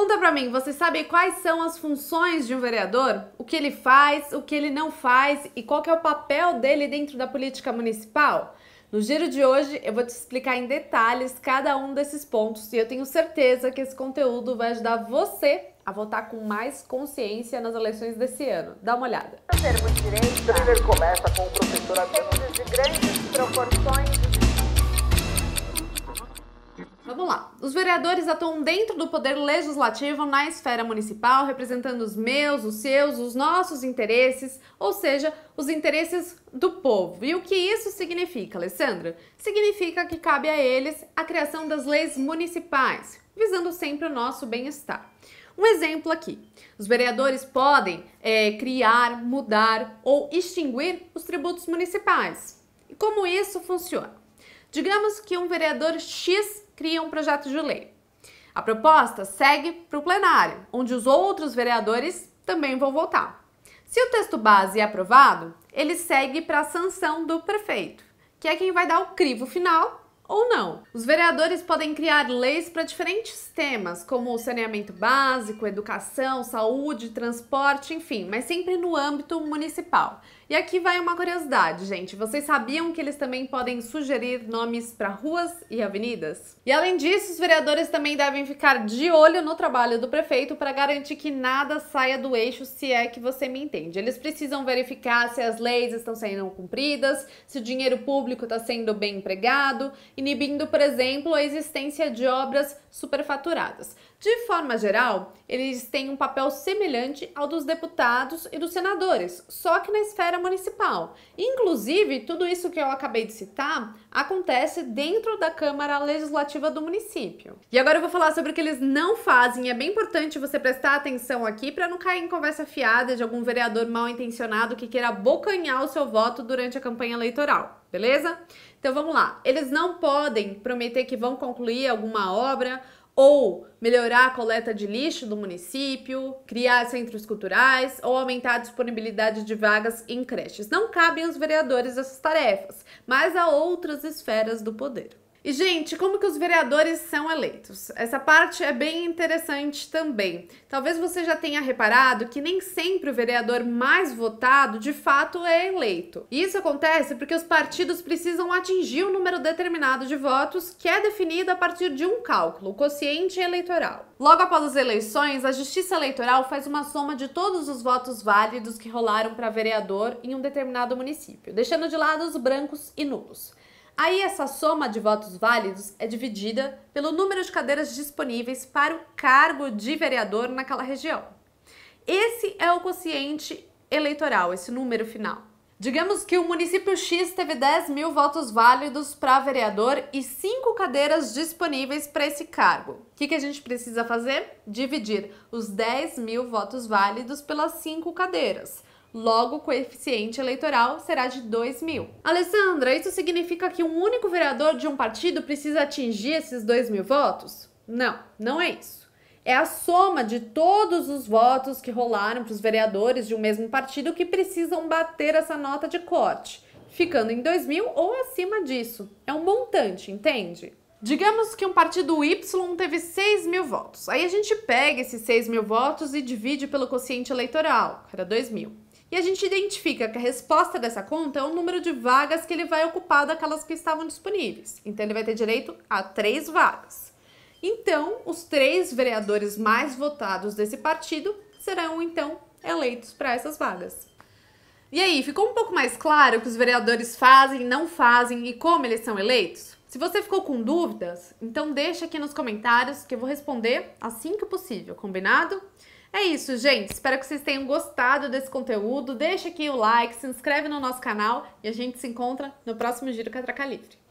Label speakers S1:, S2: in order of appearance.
S1: Conta pra mim, você sabe quais são as funções de um vereador? O que ele faz, o que ele não faz e qual é o papel dele dentro da política municipal? No giro de hoje eu vou te explicar em detalhes cada um desses pontos e eu tenho certeza que esse conteúdo vai ajudar você a votar com mais consciência nas eleições desse ano. Dá uma olhada. O direito, começa com o professor de grandes proporções vamos lá. Os vereadores atuam dentro do poder legislativo na esfera municipal, representando os meus, os seus, os nossos interesses, ou seja, os interesses do povo. E o que isso significa, Alessandra? Significa que cabe a eles a criação das leis municipais, visando sempre o nosso bem-estar. Um exemplo aqui: os vereadores podem é, criar, mudar ou extinguir os tributos municipais. E como isso funciona? Digamos que um vereador X cria um projeto de lei. A proposta segue para o plenário, onde os outros vereadores também vão votar. Se o texto base é aprovado, ele segue para a sanção do prefeito, que é quem vai dar o crivo final ou não. Os vereadores podem criar leis para diferentes temas, como saneamento básico, educação, saúde, transporte, enfim, mas sempre no âmbito municipal. E aqui vai uma curiosidade, gente. Vocês sabiam que eles também podem sugerir nomes para ruas e avenidas? E além disso, os vereadores também devem ficar de olho no trabalho do prefeito para garantir que nada saia do eixo, se é que você me entende. Eles precisam verificar se as leis estão sendo cumpridas, se o dinheiro público está sendo bem empregado, inibindo, por exemplo, a existência de obras superfaturadas. De forma geral, eles têm um papel semelhante ao dos deputados e dos senadores, só que na esfera Câmara Municipal. Inclusive, tudo isso que eu acabei de citar acontece dentro da Câmara Legislativa do município. E agora eu vou falar sobre o que eles não fazem. É bem importante você prestar atenção aqui para não cair em conversa fiada de algum vereador mal intencionado que queira bocanhar o seu voto durante a campanha eleitoral, beleza? Então vamos lá. Eles não podem prometer que vão concluir alguma obra ou melhorar a coleta de lixo do município, criar centros culturais ou aumentar a disponibilidade de vagas em creches. Não cabem aos vereadores essas tarefas, mas a outras esferas do poder. E, gente, como que os vereadores são eleitos? Essa parte é bem interessante também. Talvez você já tenha reparado que nem sempre o vereador mais votado de fato é eleito. E isso acontece porque os partidos precisam atingir um número determinado de votos que é definido a partir de um cálculo, o quociente eleitoral. Logo após as eleições, a Justiça Eleitoral faz uma soma de todos os votos válidos que rolaram para vereador em um determinado município, deixando de lado os brancos e nulos. Aí essa soma de votos válidos é dividida pelo número de cadeiras disponíveis para o cargo de vereador naquela região. Esse é o quociente eleitoral, esse número final. Digamos que o município X teve 10 mil votos válidos para vereador e 5 cadeiras disponíveis para esse cargo. O que, que a gente precisa fazer? Dividir os 10 mil votos válidos pelas 5 cadeiras. Logo, o coeficiente eleitoral será de 2 mil. Alessandra, isso significa que um único vereador de um partido precisa atingir esses 2 mil votos? Não, não é isso. É a soma de todos os votos que rolaram para os vereadores de um mesmo partido que precisam bater essa nota de corte, ficando em 2 mil ou acima disso. É um montante, entende? Digamos que um partido Y teve 6 mil votos. Aí a gente pega esses 6 mil votos e divide pelo quociente eleitoral, que era 2 mil. E a gente identifica que a resposta dessa conta é o número de vagas que ele vai ocupar daquelas que estavam disponíveis. Então, ele vai ter direito a três vagas. Então, os três vereadores mais votados desse partido serão, então, eleitos para essas vagas. E aí, ficou um pouco mais claro o que os vereadores fazem, não fazem e como eles são eleitos? Se você ficou com dúvidas, então deixa aqui nos comentários que eu vou responder assim que possível, combinado? É isso, gente. Espero que vocês tenham gostado desse conteúdo. Deixa aqui o like, se inscreve no nosso canal e a gente se encontra no próximo Giro Catraca Livre.